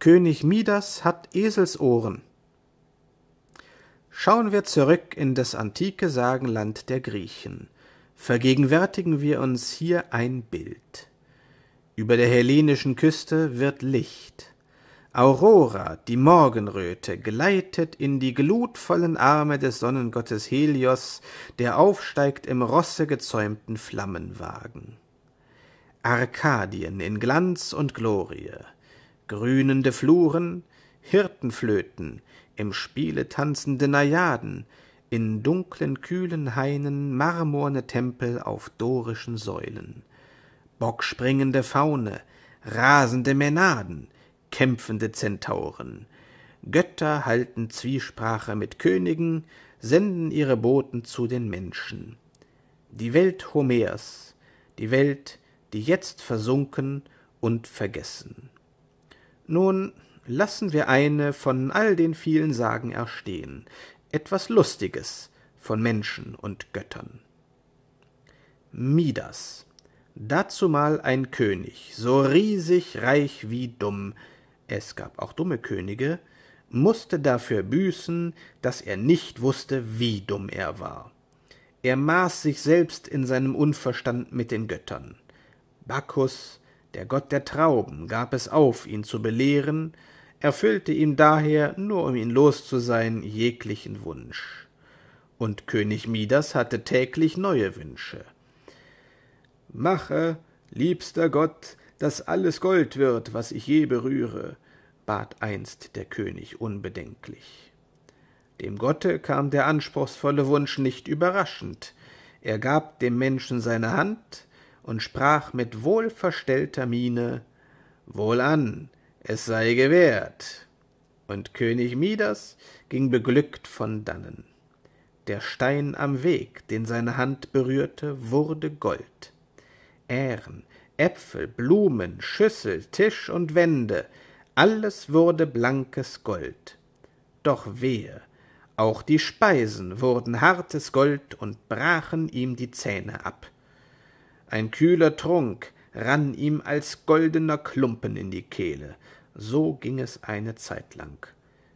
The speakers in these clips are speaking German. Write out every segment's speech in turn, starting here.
König Midas hat Eselsohren. Schauen wir zurück in das antike Sagenland der Griechen. Vergegenwärtigen wir uns hier ein Bild. Über der hellenischen Küste wird Licht. Aurora, die Morgenröte, gleitet in die glutvollen Arme des Sonnengottes Helios, der aufsteigt im rossegezäumten Flammenwagen. Arkadien in Glanz und Glorie grünende Fluren, Hirtenflöten, im Spiele tanzende Najaden, in dunklen, kühlen Hainen marmorne Tempel auf dorischen Säulen, bockspringende Faune, rasende Mänaden, kämpfende Zentauren. Götter halten Zwiesprache mit Königen, senden ihre Boten zu den Menschen. Die Welt Homers, die Welt, die jetzt versunken und vergessen. Nun lassen wir eine von all den vielen Sagen erstehen, etwas Lustiges von Menschen und Göttern. Midas. Dazumal ein König, so riesig reich wie dumm, es gab auch dumme Könige, musste dafür büßen, dass er nicht wusste, wie dumm er war. Er maß sich selbst in seinem Unverstand mit den Göttern. Bacchus, der Gott der Trauben, gab es auf, ihn zu belehren, erfüllte ihm daher, nur um ihn los zu sein, jeglichen Wunsch. Und König Midas hatte täglich neue Wünsche. Mache, liebster Gott, dass alles Gold wird, was ich je berühre, bat einst der König unbedenklich. Dem Gotte kam der anspruchsvolle Wunsch nicht überraschend. Er gab dem Menschen seine Hand, und sprach mit wohlverstellter Miene Wohlan, es sei gewährt. Und König Midas ging beglückt von dannen. Der Stein am Weg, den seine Hand berührte, wurde Gold. Ähren, Äpfel, Blumen, Schüssel, Tisch und Wände, alles wurde blankes Gold. Doch wehe, auch die Speisen wurden hartes Gold und brachen ihm die Zähne ab ein kühler Trunk rann ihm als goldener Klumpen in die Kehle. So ging es eine Zeit lang,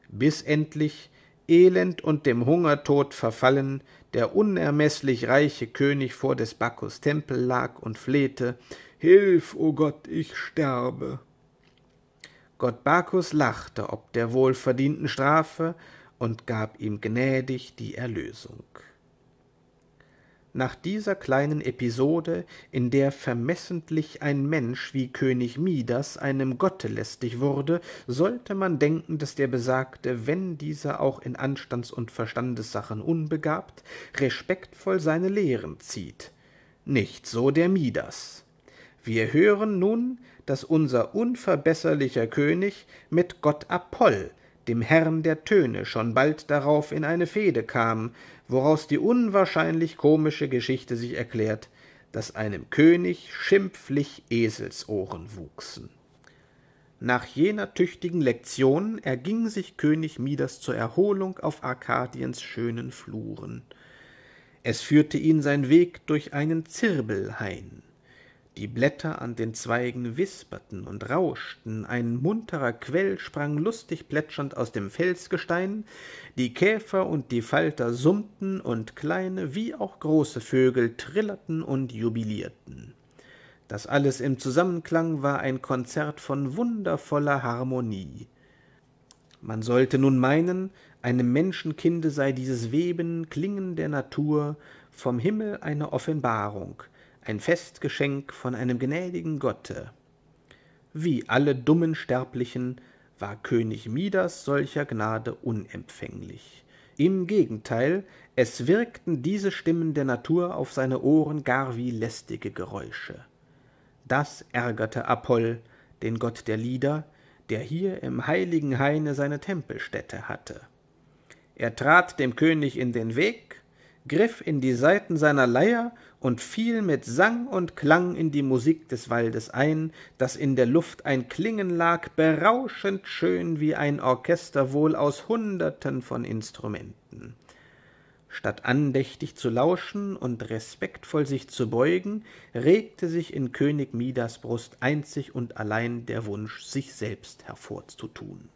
bis endlich, elend und dem Hungertod verfallen, der unermeßlich reiche König vor des Bacchus Tempel lag und flehte, Hilf, o oh Gott, ich sterbe. Gott Bacchus lachte ob der wohlverdienten Strafe und gab ihm gnädig die Erlösung. Nach dieser kleinen Episode, in der vermessentlich ein Mensch wie König Midas einem Gotte lästig wurde, sollte man denken, dass der Besagte, wenn dieser auch in Anstands- und Verstandessachen unbegabt, respektvoll seine Lehren zieht. Nicht so der Midas. Wir hören nun, dass unser unverbesserlicher König mit Gott Apoll dem Herrn der Töne, schon bald darauf in eine Fehde kam, woraus die unwahrscheinlich komische Geschichte sich erklärt, daß einem König schimpflich Eselsohren wuchsen. Nach jener tüchtigen Lektion erging sich König Midas zur Erholung auf Arkadiens schönen Fluren. Es führte ihn sein Weg durch einen Zirbelhain. Die Blätter an den Zweigen wisperten und rauschten, ein munterer Quell sprang lustig plätschernd aus dem Felsgestein, die Käfer und die Falter summten und kleine wie auch große Vögel trillerten und jubilierten. Das alles im Zusammenklang war ein Konzert von wundervoller Harmonie. Man sollte nun meinen, einem Menschenkinde sei dieses Weben, Klingen der Natur vom Himmel eine Offenbarung, ein Festgeschenk von einem gnädigen Gotte. Wie alle dummen Sterblichen war König Midas solcher Gnade unempfänglich. Im Gegenteil, es wirkten diese Stimmen der Natur auf seine Ohren gar wie lästige Geräusche. Das ärgerte Apoll, den Gott der Lieder, der hier im heiligen Haine seine Tempelstätte hatte. Er trat dem König in den Weg, griff in die Seiten seiner Leier und fiel mit Sang und Klang in die Musik des Waldes ein, daß in der Luft ein Klingen lag, berauschend schön wie ein Orchester wohl aus Hunderten von Instrumenten. Statt andächtig zu lauschen und respektvoll sich zu beugen, regte sich in König Midas Brust einzig und allein der Wunsch, sich selbst hervorzutun.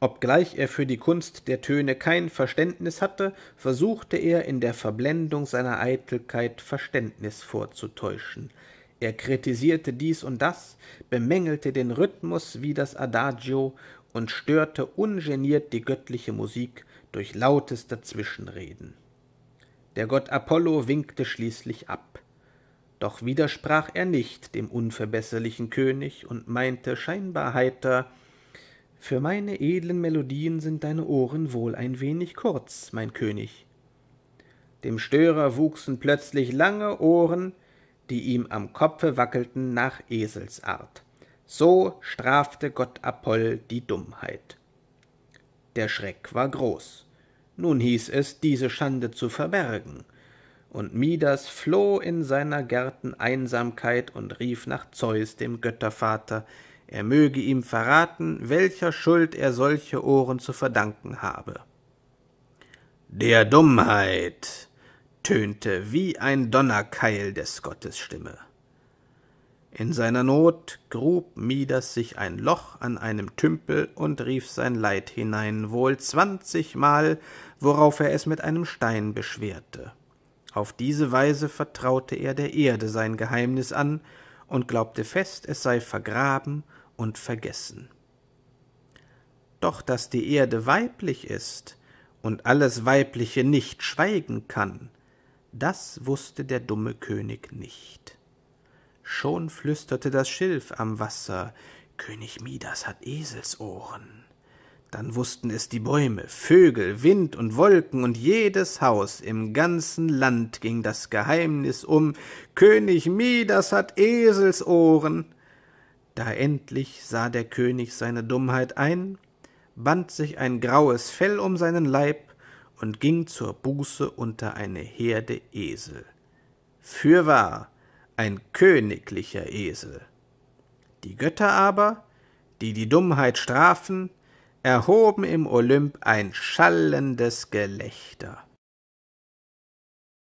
Obgleich er für die Kunst der Töne kein Verständnis hatte, versuchte er in der Verblendung seiner Eitelkeit Verständnis vorzutäuschen. Er kritisierte dies und das, bemängelte den Rhythmus wie das Adagio und störte ungeniert die göttliche Musik durch lauteste Zwischenreden. Der Gott Apollo winkte schließlich ab. Doch widersprach er nicht dem unverbesserlichen König und meinte scheinbar heiter, für meine edlen Melodien sind deine Ohren wohl ein wenig kurz, mein König. Dem Störer wuchsen plötzlich lange Ohren, die ihm am Kopfe wackelten nach Eselsart. So strafte Gott Apoll die Dummheit. Der Schreck war groß. Nun hieß es, diese Schande zu verbergen. Und Midas floh in seiner Gärten Einsamkeit und rief nach Zeus, dem Göttervater, er möge ihm verraten, welcher Schuld er solche Ohren zu verdanken habe. Der Dummheit, tönte wie ein Donnerkeil des Gottes Stimme. In seiner Not grub Midas sich ein Loch an einem Tümpel und rief sein Leid hinein wohl zwanzigmal, worauf er es mit einem Stein beschwerte. Auf diese Weise vertraute er der Erde sein Geheimnis an und glaubte fest, es sei vergraben und vergessen. Doch dass die Erde weiblich ist und alles Weibliche nicht schweigen kann, das wusste der dumme König nicht. Schon flüsterte das Schilf am Wasser, König Midas hat Eselsohren. Dann wussten es die Bäume, Vögel, Wind und Wolken und jedes Haus im ganzen Land ging das Geheimnis um, König Midas hat Eselsohren. Da endlich sah der König seine Dummheit ein, band sich ein graues Fell um seinen Leib und ging zur Buße unter eine Herde Esel. Fürwahr, ein königlicher Esel. Die Götter aber, die die Dummheit strafen, erhoben im Olymp ein schallendes Gelächter.